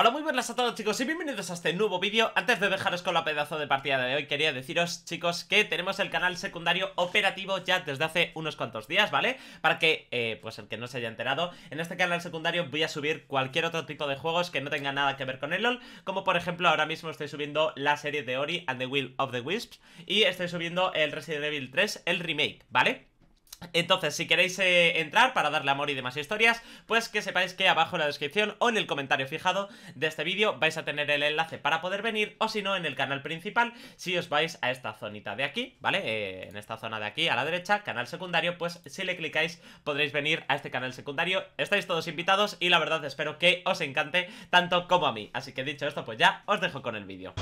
Hola, muy buenas a todos chicos y bienvenidos a este nuevo vídeo Antes de dejaros con la pedazo de partida de hoy Quería deciros chicos que tenemos el canal secundario operativo ya desde hace unos cuantos días, ¿vale? Para que, eh, pues el que no se haya enterado En este canal secundario voy a subir cualquier otro tipo de juegos que no tenga nada que ver con el LoL Como por ejemplo ahora mismo estoy subiendo la serie de Ori and the Will of the Wisps Y estoy subiendo el Resident Evil 3, el remake, ¿vale? Entonces, si queréis eh, entrar para darle amor y demás historias, pues que sepáis que abajo en la descripción o en el comentario fijado de este vídeo vais a tener el enlace para poder venir, o si no, en el canal principal, si os vais a esta zonita de aquí, ¿vale? Eh, en esta zona de aquí, a la derecha, canal secundario, pues si le clicáis podréis venir a este canal secundario. Estáis todos invitados y la verdad espero que os encante tanto como a mí. Así que dicho esto, pues ya os dejo con el vídeo.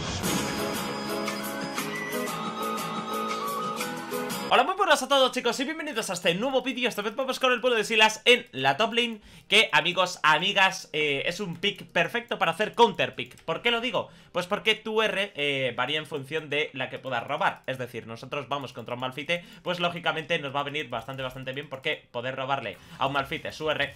Hola, muy buenas a todos chicos y bienvenidos a este nuevo vídeo Esta vez vamos con el pueblo de Silas en la top lane Que, amigos, amigas, eh, es un pick perfecto para hacer counter pick ¿Por qué lo digo? Pues porque tu R eh, varía en función de la que puedas robar Es decir, nosotros vamos contra un malfite Pues lógicamente nos va a venir bastante, bastante bien Porque poder robarle a un malfite su R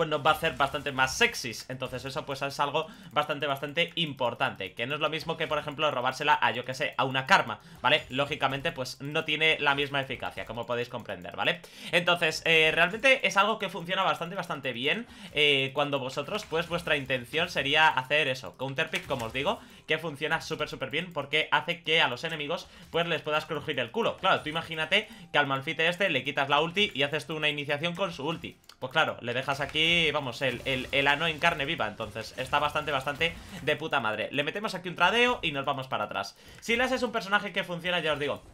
pues nos va a hacer bastante más sexys. Entonces eso pues es algo bastante, bastante importante. Que no es lo mismo que, por ejemplo, robársela a, yo que sé, a una karma, ¿vale? Lógicamente pues no tiene la misma eficacia, como podéis comprender, ¿vale? Entonces, eh, realmente es algo que funciona bastante, bastante bien eh, cuando vosotros, pues vuestra intención sería hacer eso, counterpick, como os digo, que funciona súper súper bien porque hace que a los enemigos pues les puedas crujir el culo. Claro, tú imagínate que al malfite este le quitas la ulti y haces tú una iniciación con su ulti. Pues claro, le dejas aquí, vamos, el, el, el ano en carne viva, entonces está bastante, bastante de puta madre. Le metemos aquí un tradeo y nos vamos para atrás. Silas es un personaje que funciona, ya os digo,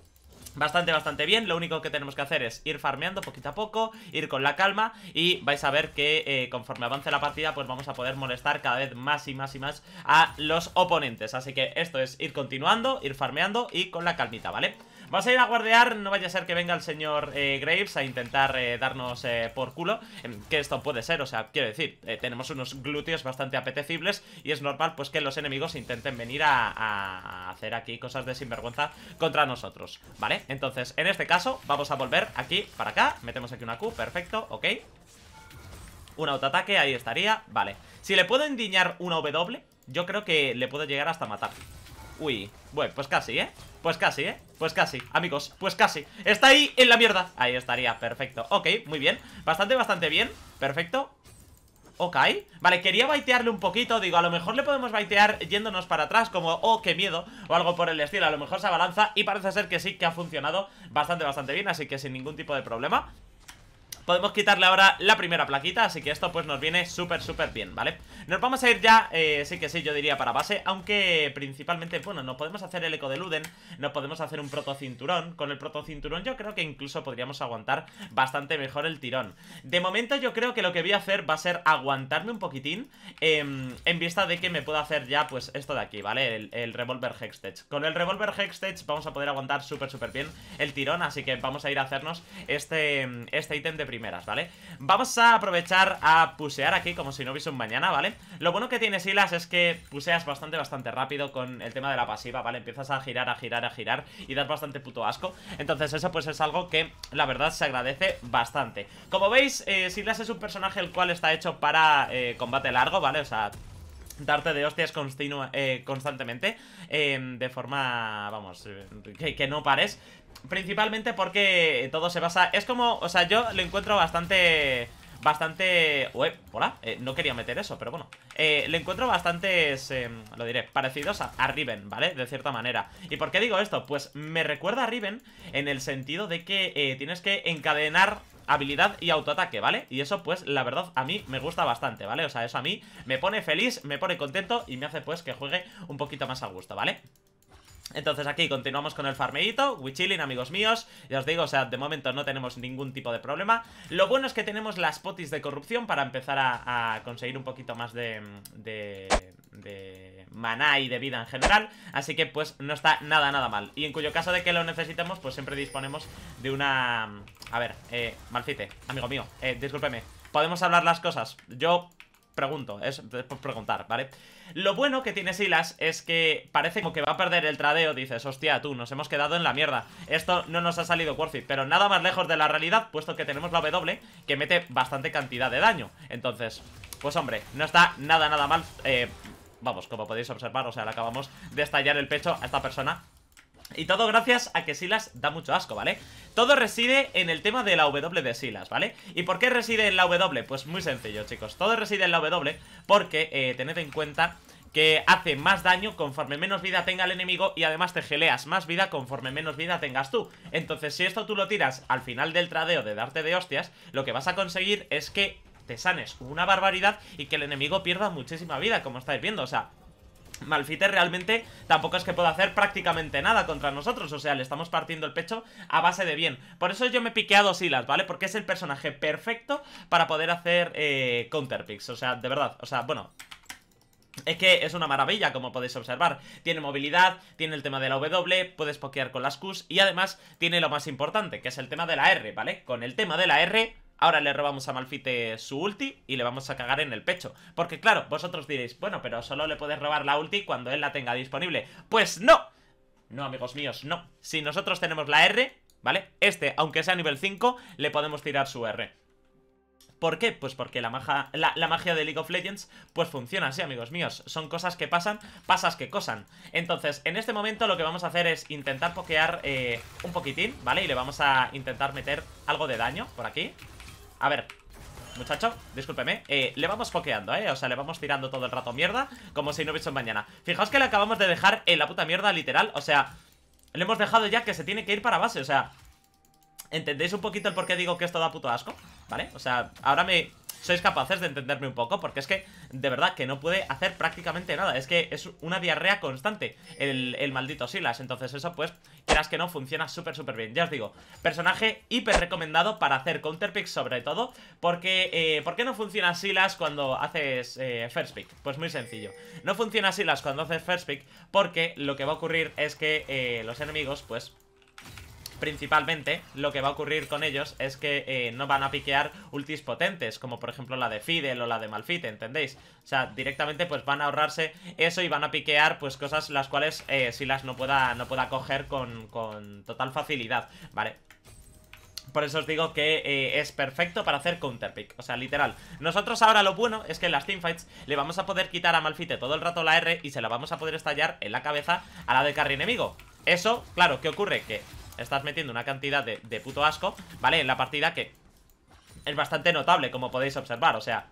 Bastante, bastante bien, lo único que tenemos que hacer es ir farmeando poquito a poco, ir con la calma y vais a ver que eh, conforme avance la partida pues vamos a poder molestar cada vez más y más y más a los oponentes Así que esto es ir continuando, ir farmeando y con la calmita, ¿vale? vale Vamos a ir a guardear, no vaya a ser que venga el señor eh, Graves a intentar eh, darnos eh, por culo em, Que esto puede ser, o sea, quiero decir, tenemos unos glúteos bastante apetecibles Y es normal pues que los enemigos intenten venir a, hacer aquí cosas de sinvergüenza contra nosotros ¿Vale? Entonces, en este caso, vamos a volver aquí para acá Metemos aquí una Q, perfecto, ok Un autoataque, ahí estaría, vale Si le puedo indiñar una W, yo creo que le puedo llegar hasta matar Uy, bueno, pues casi, ¿eh? Pues casi, ¿eh? Pues casi, amigos, pues casi Está ahí en la mierda, ahí estaría, perfecto Ok, muy bien, bastante, bastante bien Perfecto Ok, vale, quería baitearle un poquito Digo, a lo mejor le podemos baitear yéndonos para atrás Como, oh, qué miedo, o algo por el estilo A lo mejor se abalanza y parece ser que sí Que ha funcionado bastante, bastante bien Así que sin ningún tipo de problema podemos quitarle ahora la primera plaquita Así que esto pues nos viene súper súper bien, ¿vale? Nos vamos a ir ya, eh, sí que sí, yo diría para base Aunque principalmente, bueno, nos podemos hacer el eco de Luden Nos podemos hacer un protocinturón Con el protocinturón yo creo que incluso podríamos aguantar bastante mejor el tirón De momento yo creo que lo que voy a hacer va a ser aguantarme un poquitín em, En vista de que me pueda hacer ya pues esto de aquí, ¿vale? El, el revólver Hextech Con el revolver Hextech vamos a poder aguantar súper súper bien el tirón Así que vamos a ir a hacernos este, este ítem de ¿vale? Vamos a aprovechar a pusear aquí como si no hubiese un mañana, ¿vale? Lo bueno que tiene Silas es que puseas bastante, bastante rápido con el tema de la pasiva, ¿vale? Empiezas a girar, a girar, a girar y das bastante puto asco. Entonces eso pues es algo que la verdad se agradece bastante. Como veis, eh, Silas es un personaje el cual está hecho para eh, combate largo, ¿vale? O sea, darte de hostias eh, constantemente, em, de forma, vamos, eh, que, no pares. Principalmente porque todo se basa... Es como, o sea, yo lo encuentro bastante... Bastante... hola, eh, no quería meter eso, pero bueno Lo encuentro bastante em, lo diré, parecidos a, a, Riven, ¿vale? De cierta manera ¿Y por qué digo esto? Pues me recuerda a Riven en el sentido de que tienes que encadenar habilidad y autoataque, ¿vale? Y eso pues la verdad a mí me gusta bastante, ¿vale? O sea, eso a mí me pone feliz, me pone contento y me hace pues que juegue un poquito más a gusto, ¿vale? Entonces aquí continuamos con el farmeito, Wichilin, amigos míos Ya os digo, o sea, de momento no tenemos ningún tipo de problema Lo bueno es que tenemos las potis de corrupción para empezar a, conseguir un poquito más de, de, de, maná y de vida en general Así que pues no está nada nada mal Y en cuyo caso de que lo necesitemos, pues siempre disponemos de una... A ver, eh, Malfite, amigo mío, eh, discúlpeme Podemos hablar las cosas Yo pregunto, es, por preguntar, ¿vale? Lo bueno que tiene Silas es que parece como que va a perder el tradeo, dices, hostia, tú, nos hemos quedado en la mierda, esto no nos ha salido worth pero nada más lejos de la realidad, puesto que tenemos la W que mete bastante cantidad de daño, entonces, pues hombre, no está nada, nada mal, eh, vamos, como podéis observar, o sea, le acabamos de estallar el pecho a esta persona y todo gracias a que Silas da mucho asco, ¿vale? Todo reside en el tema de la W de Silas, ¿vale? ¿Y por qué reside en la W? Pues muy sencillo, chicos. Todo reside en la W porque eh, tened en cuenta que hace más daño conforme menos vida tenga el enemigo y además te geleas más vida conforme menos vida tengas tú. Entonces, si esto tú lo tiras al final del tradeo de darte de hostias, lo que vas a conseguir es que te sanes una barbaridad y que el enemigo pierda muchísima vida, como estáis viendo. O sea, Malfite realmente tampoco es que pueda hacer prácticamente nada contra nosotros, o sea, le estamos partiendo el pecho a base de bien. Por eso yo me piqué a dos hilas, ¿vale? Porque es el personaje perfecto para poder hacer eh, counterpicks, o sea, de verdad, o sea, bueno... Es que es una maravilla, como podéis observar. Tiene movilidad, tiene el tema de la W, puedes pokear con las Qs y además tiene lo más importante, que es el tema de la R, ¿vale? Con el tema de la R Ahora le robamos a Malfite su ulti y le vamos a cagar en el pecho. Porque claro, vosotros diréis, bueno, pero solo le puedes robar la ulti cuando él la tenga disponible. ¡Pues no! No, amigos míos, no. Si nosotros tenemos la R, ¿vale? Este, aunque sea nivel 5, le podemos tirar su R. ¿Por qué? Pues porque la, magia, la, magia de League of Legends pues funciona así, amigos míos. Son cosas que pasan, pasas que cosan. Entonces, en este momento lo que vamos a hacer es intentar pokear eh, un poquitín, ¿vale? Y le vamos a intentar meter algo de daño por aquí. A ver, muchacho, discúlpeme eh, Le vamos foqueando, eh, o sea, le vamos tirando todo el rato mierda Como si no hubiese mañana Fijaos que le acabamos de dejar en la puta mierda, literal O sea, le hemos dejado ya que se tiene que ir para base O sea, ¿Entendéis un poquito el por qué digo que esto da puto asco? ¿Vale? O sea, ahora me... Sois capaces de entenderme un poco Porque es que, de verdad, que no puede hacer prácticamente nada Es que es una diarrea constante El, maldito Silas Entonces eso, pues, creas que no, funciona súper, súper bien Ya os digo, personaje hiper recomendado Para hacer counterpick sobre todo Porque, eh, ¿por qué no funciona Silas Cuando haces eh, first pick? Pues muy sencillo, no funciona Silas cuando haces first pick Porque lo que va a ocurrir es que eh, Los enemigos, pues principalmente, lo que va a ocurrir con ellos es que eh, no van a piquear ultis potentes, como por ejemplo la de Fidel o la de Malfite, ¿entendéis? O sea, directamente pues van a ahorrarse eso y van a piquear pues cosas las cuales eh, si las no pueda, no pueda coger con, total facilidad, ¿vale? Por eso os digo que eh, es perfecto para hacer counterpick, o sea, literal Nosotros ahora lo bueno es que en las teamfights le vamos a poder quitar a Malfite todo el rato la R Y se la vamos a poder estallar en la cabeza a la de carry enemigo Eso, claro, ¿qué ocurre? Que estás metiendo una cantidad de, puto asco, ¿vale? En la partida que es bastante notable, como podéis observar, o sea...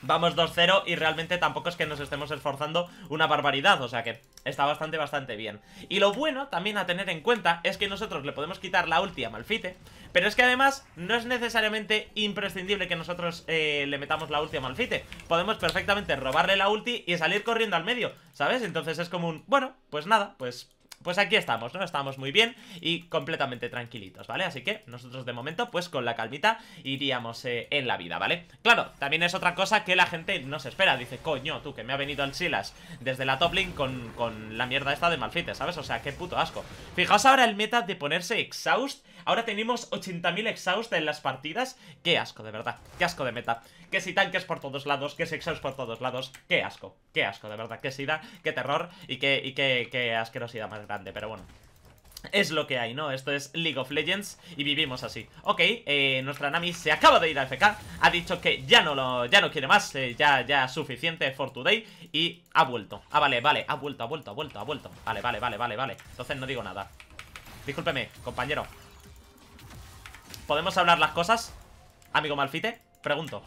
Vamos 2-0 y realmente tampoco es que nos estemos esforzando una barbaridad, o sea que está bastante, bastante bien. Y lo bueno también a tener en cuenta es que nosotros le podemos quitar la ulti a Malfite, pero es que además no es necesariamente imprescindible que nosotros eh, le metamos la ulti a Malfite. Podemos perfectamente robarle la ulti y salir corriendo al medio, ¿sabes? Entonces es como un, bueno, pues nada, pues pues aquí estamos, ¿no? Estamos muy bien y completamente tranquilitos, ¿vale? Así que nosotros de momento, pues con la calmita iríamos eh, en la vida, ¿vale? Claro, también es otra cosa que la gente no se espera Dice, coño, tú, que me ha venido al Silas desde la top con, con la mierda esta de Malfite, ¿sabes? O sea, qué puto asco Fijaos ahora el meta de ponerse exhaust Ahora tenemos 80.000 exhaust en las partidas. Qué asco, de verdad. Qué asco de meta. Que si tanques por todos lados, que si exhaust por todos lados. Qué asco. Qué asco, de verdad. Qué sida, qué terror y qué, y qué, qué asquerosidad más grande. Pero bueno. Es lo que hay, ¿no? Esto es League of Legends y vivimos así Ok, eh, nuestra Nami se acaba de ir a FK Ha dicho que ya no lo, ya no quiere más eh, Ya, ya suficiente for today Y ha vuelto Ah, vale, vale, ha vuelto, ha vuelto, ha vuelto, ha vuelto Vale, vale, vale, vale, vale Entonces no digo nada Discúlpeme, compañero ¿Podemos hablar las cosas? Amigo Malfite, pregunto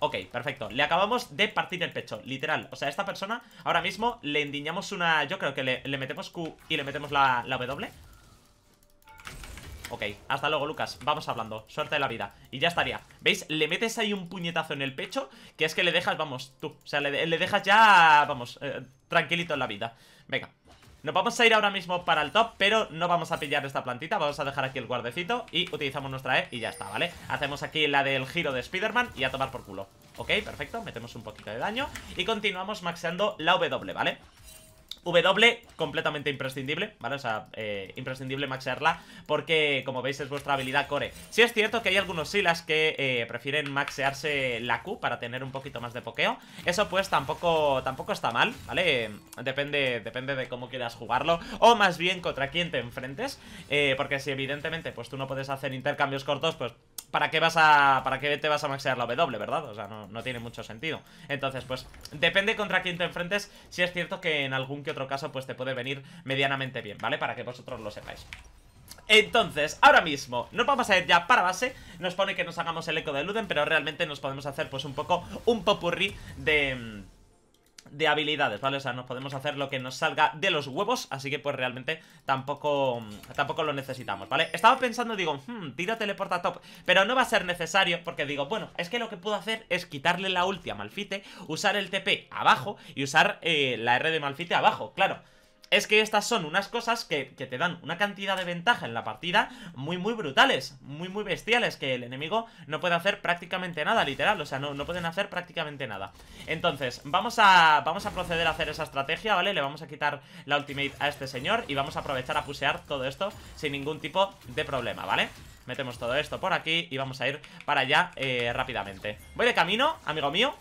Ok, perfecto, le acabamos de partir el pecho Literal, o sea, esta persona Ahora mismo le endiñamos una, yo creo que le, metemos Q y le metemos la, W Ok, hasta luego Lucas, vamos hablando, suerte de la vida Y ya estaría, ¿veis? Le metes ahí un puñetazo en el pecho Que es que le dejas, vamos, tú O sea, le, dejas ya, vamos, eh, tranquilito en la vida Venga nos vamos a ir ahora mismo para el top Pero no vamos a pillar esta plantita Vamos a dejar aquí el guardecito y utilizamos nuestra E Y ya está, ¿vale? Hacemos aquí la del giro de Spider-Man Y a tomar por culo Ok, perfecto, metemos un poquito de daño Y continuamos maxeando la W, ¿vale? W completamente imprescindible, ¿vale? O sea, eh, imprescindible maxearla porque, como veis, es vuestra habilidad core. Si es cierto que hay algunos silas que eh, prefieren maxearse la Q para tener un poquito más de pokeo. Eso pues tampoco, tampoco está mal, ¿vale? Eh, depende, depende de cómo quieras jugarlo o más bien contra quién te enfrentes. porque si evidentemente pues tú no puedes hacer intercambios cortos, pues ¿para qué vas a para qué te vas a maxear la W, verdad? O sea, no, tiene mucho sentido. Entonces, pues, depende contra quién te enfrentes, si es cierto que en algún que otro caso, pues, te puede venir medianamente bien, ¿vale? Para que vosotros lo sepáis. Entonces, ahora mismo nos vamos a ir ya para base Nos pone que nos hagamos el eco de Luden Pero realmente nos podemos hacer pues un poco un popurrí de... Mm, de habilidades, ¿vale? O sea, nos podemos hacer lo que nos salga de los huevos Así que pues realmente tampoco, tampoco lo necesitamos, ¿vale? Estaba pensando, digo, hmm, tira tiro teleporta top Pero no va a ser necesario porque digo, bueno, es que lo que puedo hacer es quitarle la ulti a Malfite Usar el TP abajo y usar eh, la R de Malfite abajo, claro es que estas son unas cosas que, te dan una cantidad de ventaja en la partida muy, muy brutales, muy, muy bestiales, que el enemigo no puede hacer prácticamente nada, literal, o sea, no, no pueden hacer prácticamente nada. Entonces, vamos a, vamos a proceder a hacer esa estrategia, ¿vale? Le vamos a quitar la ultimate a este señor y vamos a aprovechar a pusear todo esto sin ningún tipo de problema, ¿vale? Metemos todo esto por aquí y vamos a ir para allá eh, rápidamente. Voy de camino, amigo mío.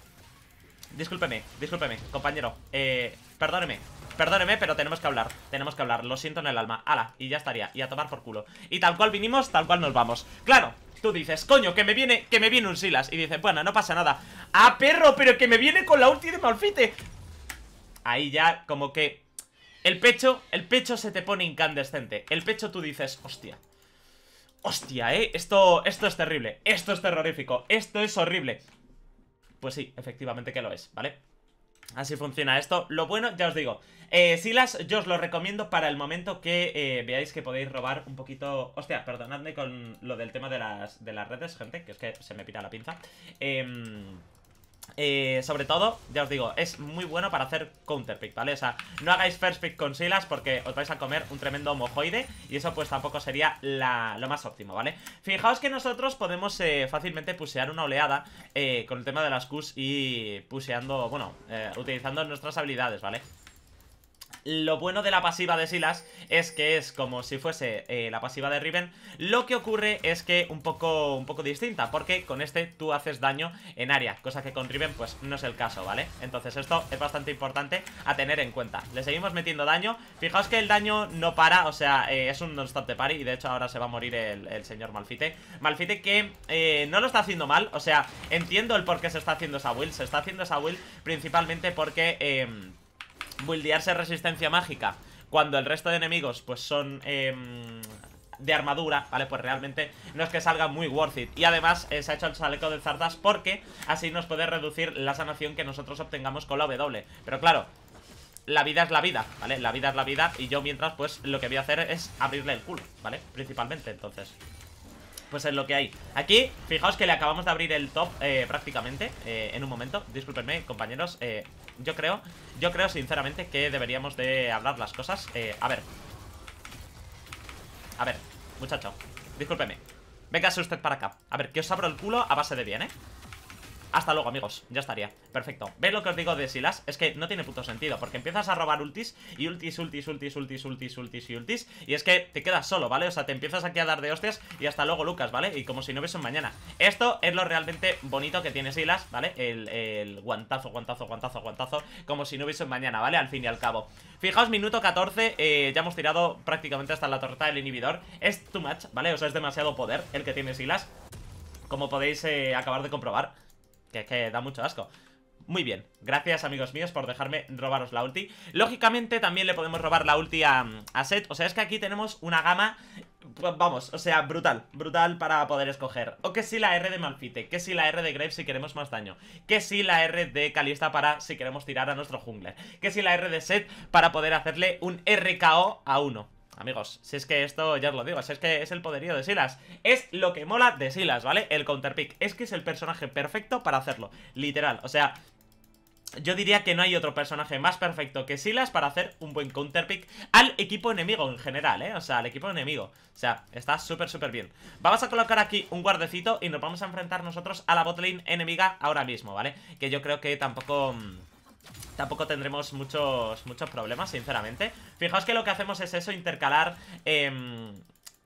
Discúlpeme, discúlpeme, compañero. Eh, perdóneme, Perdóneme, pero tenemos que hablar Tenemos que hablar, lo siento en el alma Ala, y ya estaría, y a tomar por culo Y tal cual vinimos, tal cual nos vamos Claro, tú dices, coño, que me viene, que me viene un Silas Y dices, bueno, no pasa nada ¡Ah, perro, pero que me viene con la ulti de Malfite! Ahí ya, como que El pecho, el pecho se te pone incandescente El pecho tú dices, hostia Hostia, eh, esto, esto es terrible Esto es terrorífico, esto es horrible Pues sí, efectivamente que lo es, ¿vale? Así funciona esto. Lo bueno, ya os digo, eh, Silas yo os lo recomiendo para el momento que eh, veáis que podéis robar un poquito... Hostia, perdonadme con lo del tema de las, de las redes, gente, que es que se me pita la pinza. Eh... Eh, sobre todo, ya os digo, es muy bueno para hacer counter pick, ¿vale? O sea, no hagáis first pick con Silas porque os vais a comer un tremendo mojoide Y eso pues tampoco sería la, lo más óptimo, ¿vale? Fijaos que nosotros podemos eh, fácilmente pusear una oleada eh, con el tema de las Qs y puseando, bueno, utilizando nuestras habilidades, ¿vale? Lo bueno de la pasiva de Silas es que es como si fuese eh, la pasiva de Riven Lo que ocurre es que un poco, un poco distinta Porque con este tú haces daño en área Cosa que con Riven pues no es el caso, ¿vale? Entonces esto es bastante importante a tener en cuenta Le seguimos metiendo daño Fijaos que el daño no para, o sea, eh, es un non-stop de party Y de hecho ahora se va a morir el, señor Malfite Malfite que eh, no lo está haciendo mal O sea, entiendo el por qué se está haciendo esa Will, Se está haciendo esa build principalmente porque buildearse resistencia mágica cuando el resto de enemigos pues son eh, de armadura, ¿vale? Pues realmente no es que salga muy worth it. Y además eh, se ha hecho el chaleco de zardas porque así nos puede reducir la sanación que nosotros obtengamos con la W. Pero claro, la vida es la vida, ¿vale? La vida es la vida y yo mientras pues lo que voy a hacer es abrirle el culo, ¿vale? Principalmente, entonces... Pues es lo que hay Aquí, fijaos que le acabamos de abrir el top eh, prácticamente eh, En un momento, discúlpenme compañeros eh, yo creo, yo creo sinceramente que deberíamos de hablar las cosas eh, A ver A ver, muchacho, discúlpeme Véngase usted para acá A ver, que os abro el culo a base de bien, ¿eh? Hasta luego, amigos, ya estaría Perfecto, ¿Veis lo que os digo de Silas? Es que no tiene puto sentido, porque empiezas a robar ultis Y ultis, ultis, ultis, ultis, ultis, ultis y ultis Y es que te quedas solo, ¿vale? O sea, te empiezas aquí a dar de hostias y hasta luego, Lucas, ¿vale? Y como si no hubiese un mañana Esto es lo realmente bonito que tiene Silas, ¿vale? El, guantazo, guantazo, guantazo, guantazo Como si no hubiese un mañana, ¿vale? Al fin y al cabo Fijaos, minuto 14, eh, ya hemos tirado prácticamente hasta la torreta del inhibidor Es too much, ¿vale? O sea, es demasiado poder el que tiene Silas Como podéis eh, acabar de comprobar que, da mucho asco. Muy bien, gracias amigos míos por dejarme robaros la ulti Lógicamente también le podemos robar la ulti a, Seth. O sea, es que aquí tenemos una gama, vamos, o sea, brutal Brutal para poder escoger O que si la R de Malfite, que si la R de Graves si queremos más daño Que si la R de Calista para si queremos tirar a nuestro jungler Que si la R de Set para poder hacerle un RKO a uno amigos. Si es que esto, ya os lo digo, si es que es el poderío de Silas. Es lo que mola de Silas, ¿vale? El counterpick. Es que es el personaje perfecto para hacerlo, literal. O sea, yo diría que no hay otro personaje más perfecto que Silas para hacer un buen counterpick al equipo enemigo en general, ¿eh? O sea, al equipo enemigo. O sea, está súper, súper bien. Vamos a colocar aquí un guardecito y nos vamos a enfrentar nosotros a la botlane enemiga ahora mismo, ¿vale? Que yo creo que tampoco... Mm, tampoco tendremos muchos, muchos problemas, sinceramente. Fijaos que lo que hacemos es eso, intercalar... Em,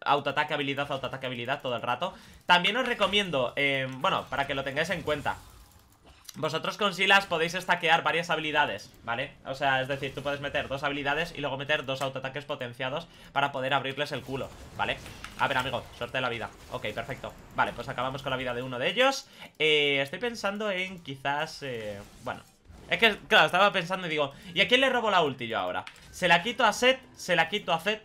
autoataque, habilidad, autoataque, habilidad todo el rato También os recomiendo, em, bueno, para que lo tengáis en cuenta vosotros con Silas podéis estaquear varias habilidades, ¿vale? O sea, es decir, tú puedes meter dos habilidades y luego meter dos autoataques potenciados para poder abrirles el culo, ¿vale? A ver, amigo, suerte de la vida. Ok, perfecto. Vale, pues acabamos con la vida de uno de ellos. Eh, estoy pensando en quizás... Eh, bueno, es que, claro, estaba pensando y digo ¿Y a quién le robo la ulti yo ahora? ¿Se la quito a Set? ¿Se la quito a Zed?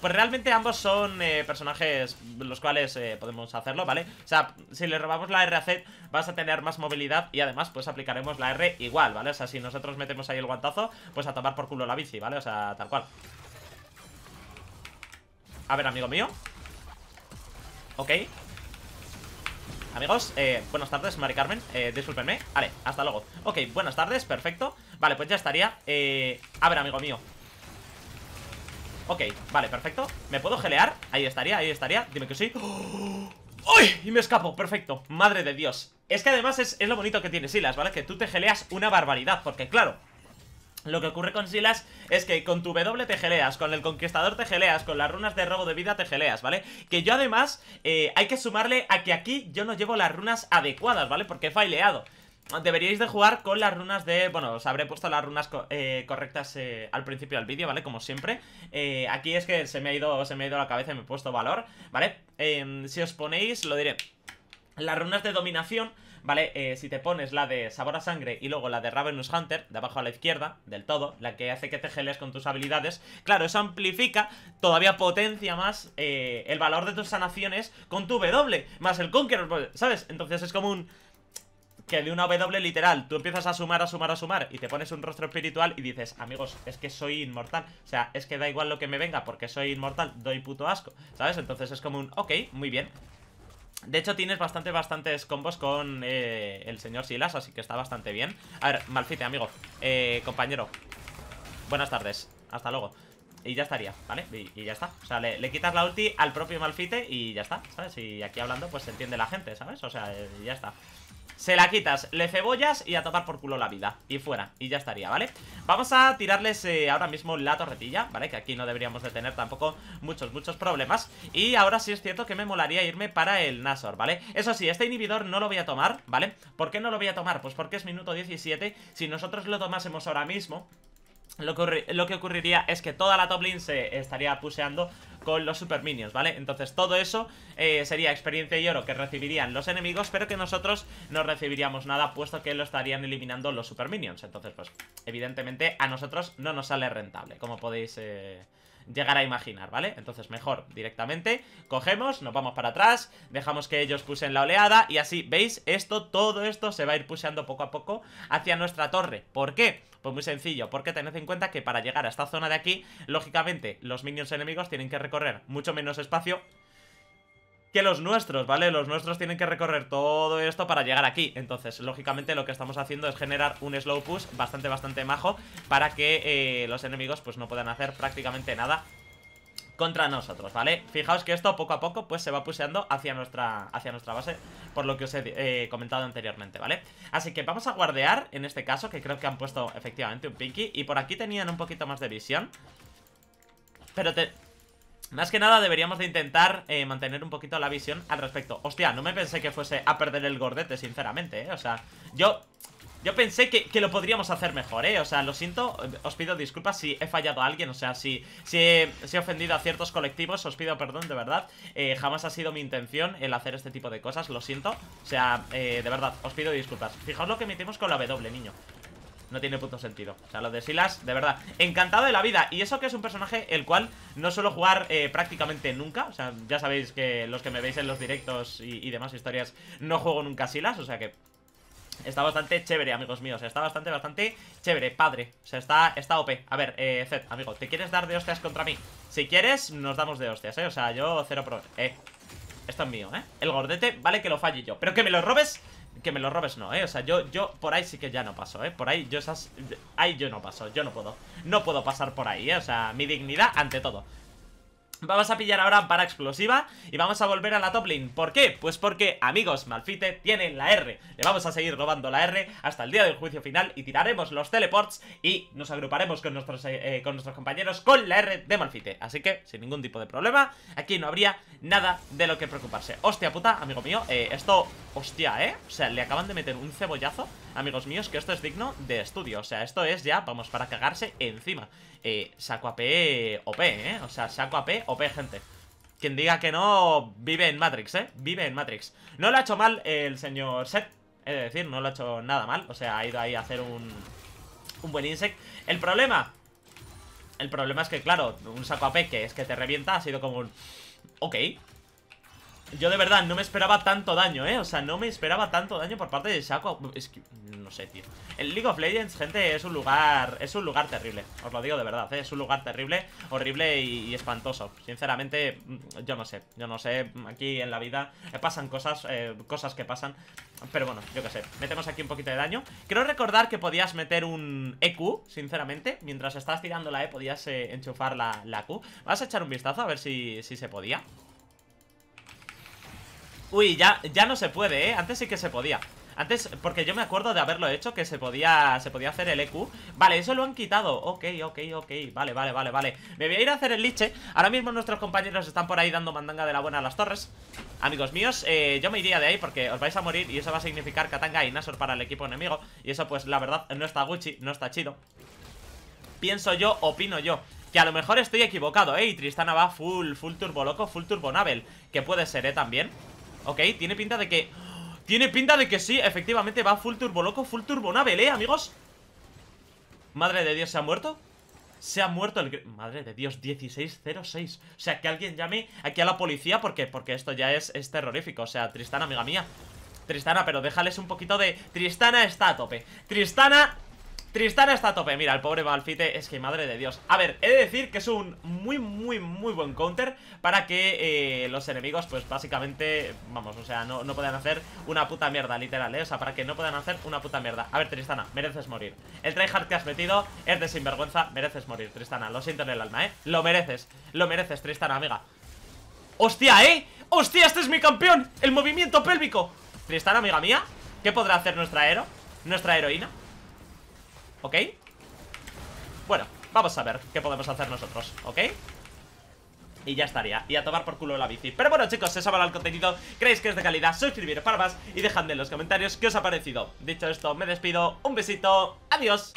Pues realmente ambos son eh, personajes los cuales eh, podemos hacerlo, ¿vale? O sea, si le robamos la R a Z vas a tener más movilidad y además pues aplicaremos la R igual, ¿vale? O sea, si nosotros metemos ahí el guantazo, pues a tomar por culo la bici, ¿vale? O sea, tal cual. A ver, amigo mío. Ok. Amigos, eh, buenas tardes, Mari Carmen eh, Disculpenme, vale, hasta luego Ok, buenas tardes, perfecto Vale, pues ya estaría eh, A ver, amigo mío Ok, vale, perfecto ¿Me puedo gelear? Ahí estaría, ahí estaría Dime que sí ¡Oh! ¡Uy! Y me escapo, perfecto Madre de Dios Es que además es, es lo bonito que tiene Silas, ¿vale? Que tú te geleas una barbaridad Porque claro, lo que ocurre con Silas es que con tu W te geleas, con el Conquistador te geleas, con las runas de robo de vida te geleas, ¿vale? Que yo además eh, hay que sumarle a que aquí yo no llevo las runas adecuadas, ¿vale? Porque he faileado. Deberíais de jugar con las runas de... Bueno, os habré puesto las runas eh, correctas eh, al principio del vídeo, ¿vale? Como siempre eh, Aquí es que se me, ha ido, se me ha ido la cabeza y me he puesto valor, ¿vale? si os ponéis, lo diré las runas de dominación, ¿vale? Eh, si te pones la de sabor a sangre y luego la de Ravenous Hunter, de abajo a la izquierda, del todo, la que hace que te geles con tus habilidades, claro, eso amplifica, todavía potencia más eh, el valor de tus sanaciones con tu W, más el Conqueror, pues, ¿sabes? Entonces es como un que de una W literal tú empiezas a sumar, a sumar, a sumar y te pones un rostro espiritual y dices, amigos, es que soy inmortal. O sea, es que da igual lo que me venga porque soy inmortal, doy puto asco, ¿sabes? Entonces es como un, ok, muy bien. De hecho, tienes bastante, bastantes combos con eh, el señor Silas, así que está bastante bien. A ver, Malfite, amigo. Eh, compañero. Buenas tardes. Hasta luego. Y ya estaría, ¿vale? Y, ya está. O sea, le, quitas la ulti al propio Malfite y ya está, ¿sabes? Y aquí hablando, pues se entiende la gente, ¿sabes? O sea, eh, ya está. Se la quitas, le cebollas y a tomar por culo la vida Y fuera, y ya estaría, ¿vale? Vamos a tirarles eh, ahora mismo la torretilla, ¿vale? Que aquí no deberíamos de tener tampoco muchos, muchos problemas Y ahora sí es cierto que me molaría irme para el Nasor, ¿vale? Eso sí, este inhibidor no lo voy a tomar, ¿vale? ¿Por qué no lo voy a tomar? Pues porque es minuto 17 Si nosotros lo tomásemos ahora mismo lo que, ocurriría es que toda la top lane se estaría puseando con los super minions, ¿vale? Entonces todo eso eh, sería experiencia y oro que recibirían los enemigos, pero que nosotros no recibiríamos nada, puesto que lo estarían eliminando los super minions. Entonces, pues, evidentemente a nosotros no nos sale rentable, como podéis... Eh, llegar a imaginar, ¿vale? Entonces mejor directamente cogemos, nos vamos para atrás, dejamos que ellos pusen la oleada y así, ¿veis? Esto, todo esto se va a ir puseando poco a poco hacia nuestra torre. ¿Por qué? Pues muy sencillo, porque tened en cuenta que para llegar a esta zona de aquí, lógicamente, los minions enemigos tienen que recorrer mucho menos espacio que los nuestros, ¿vale? Los nuestros tienen que recorrer todo esto para llegar aquí Entonces, lógicamente, lo que estamos haciendo es generar un slow push bastante, bastante majo Para que eh, los enemigos, pues, no puedan hacer prácticamente nada contra nosotros, ¿vale? Fijaos que esto poco a poco pues se va puseando hacia nuestra, hacia nuestra base Por lo que os he eh, comentado anteriormente, ¿vale? Así que vamos a guardear en este caso Que creo que han puesto efectivamente un pinky Y por aquí tenían un poquito más de visión Pero te, más que nada deberíamos de intentar eh, mantener un poquito la visión al respecto Hostia, no me pensé que fuese a perder el gordete, sinceramente, ¿eh? O sea, yo... Yo pensé que, lo podríamos hacer mejor, ¿eh? O sea, lo siento, os pido disculpas si he fallado a alguien O sea, si, si, he, ofendido a ciertos colectivos, os pido perdón, de verdad eh, Jamás ha sido mi intención el hacer este tipo de cosas, lo siento O sea, eh, de verdad, os pido disculpas Fijaos lo que metimos con la W, niño no tiene punto sentido O sea, lo de Silas, de verdad Encantado de la vida Y eso que es un personaje el cual no suelo jugar eh, prácticamente nunca O sea, ya sabéis que los que me veis en los directos y, demás historias No juego nunca Silas, o sea que Está bastante chévere, amigos míos Está bastante, bastante chévere, padre O sea, está, está OP A ver, eh, Zed, amigo ¿Te quieres dar de hostias contra mí? Si quieres, nos damos de hostias, eh O sea, yo cero pro... Eh, esto es mío, eh El gordete, vale que lo falle yo Pero que me lo robes que me lo robes no, ¿eh? O sea, yo, yo por ahí sí que ya no paso, ¿eh? Por ahí yo esas... Ahí yo no paso, yo no puedo. No puedo pasar por ahí, ¿eh? O sea, mi dignidad ante todo. Vamos a pillar ahora para explosiva y vamos a volver a la top lane. ¿Por qué? Pues porque, amigos, Malfite tiene la R. Le vamos a seguir robando la R hasta el día del juicio final y tiraremos los teleports y nos agruparemos con nuestros, eh, eh, con nuestros compañeros con la R de Malfite. Así que, sin ningún tipo de problema, aquí no habría nada de lo que preocuparse. Hostia puta, amigo mío, eh, esto... Hostia, ¿eh? O sea, le acaban de meter un cebollazo Amigos míos, que esto es digno de estudio O sea, esto es ya, vamos, para cagarse encima eh, Saco p OP, ¿eh? O sea, saco a P gente. Quien diga que no, vive en Matrix, ¿eh? Vive en Matrix. No lo ha hecho mal el señor Seth es decir, no lo ha hecho nada mal. O sea, ha ido ahí a hacer un, un buen insect. El problema... El problema es que, claro, un saco AP que es que te revienta ha sido como un... Ok, yo de verdad no me esperaba tanto daño, ¿eh? O sea, no me esperaba tanto daño por parte de Shaco Es que, no sé, tío El League of Legends, gente, es un lugar Es un lugar terrible, os lo digo de verdad ¿eh? Es un lugar terrible, horrible y, espantoso Sinceramente, mm, yo no sé Yo no sé, mm, aquí en la vida eh, Pasan cosas, eh, cosas que pasan Pero bueno, yo qué sé, metemos aquí un poquito de daño Quiero recordar que podías meter un EQ Sinceramente, mientras estás tirando la E Podías eh, enchufar la, Q Vas a echar un vistazo a ver si, si se podía Uy, ya, ya no se puede, ¿eh? Antes sí que se podía antes, porque yo me acuerdo de haberlo hecho Que se podía, se podía hacer el EQ Vale, eso lo han quitado, ok, ok, ok Vale, vale, vale, vale Me voy a ir a hacer el liche Ahora mismo nuestros compañeros están por ahí dando mandanga de la buena a las torres Amigos míos, eh, yo me iría de ahí porque os vais a morir Y eso va a significar Katanga y Nasor para el equipo enemigo Y eso pues la verdad no está Gucci, no está chido Pienso yo, opino yo que a lo mejor estoy equivocado, ¿eh? Y Tristana va full, full turbo loco, full turbo navel, Que puede ser, ¿eh? También Ok, tiene pinta de que... Tiene pinta de que sí, efectivamente va full turbo loco, full turbo una ¿eh, amigos? Madre de Dios, ¿se ha muerto? Se ha muerto el... Madre de Dios, 1606 O sea, que alguien llame aquí a la policía porque, porque esto ya es, es terrorífico O sea, Tristana, amiga mía Tristana, pero déjales un poquito de... Tristana está a tope Tristana Tristana está a tope, mira, el pobre Malfite es que madre de Dios A ver, he de decir que es un muy, muy, muy buen counter Para que eh, los enemigos, pues básicamente, vamos, o sea, no, no puedan hacer una puta mierda, literal, ¿eh? O sea, para que no puedan hacer una puta mierda A ver, Tristana, mereces morir El tryhard que has metido es de sinvergüenza, mereces morir, Tristana Lo siento en el alma, ¿eh? Lo mereces, lo mereces, Tristana, amiga ¡Hostia, eh! ¡Hostia, este es mi campeón! ¡El movimiento pélvico! Tristana, amiga mía, ¿qué podrá hacer nuestra hero? ¿Nuestra heroína? ¿Ok? Bueno, vamos a ver qué podemos hacer nosotros, ¿ok? Y ya estaría, y a tomar por culo la bici Pero bueno chicos, eso va el contenido Creéis que es de calidad, suscribiros para más Y dejadme en los comentarios qué os ha parecido Dicho esto, me despido, un besito, adiós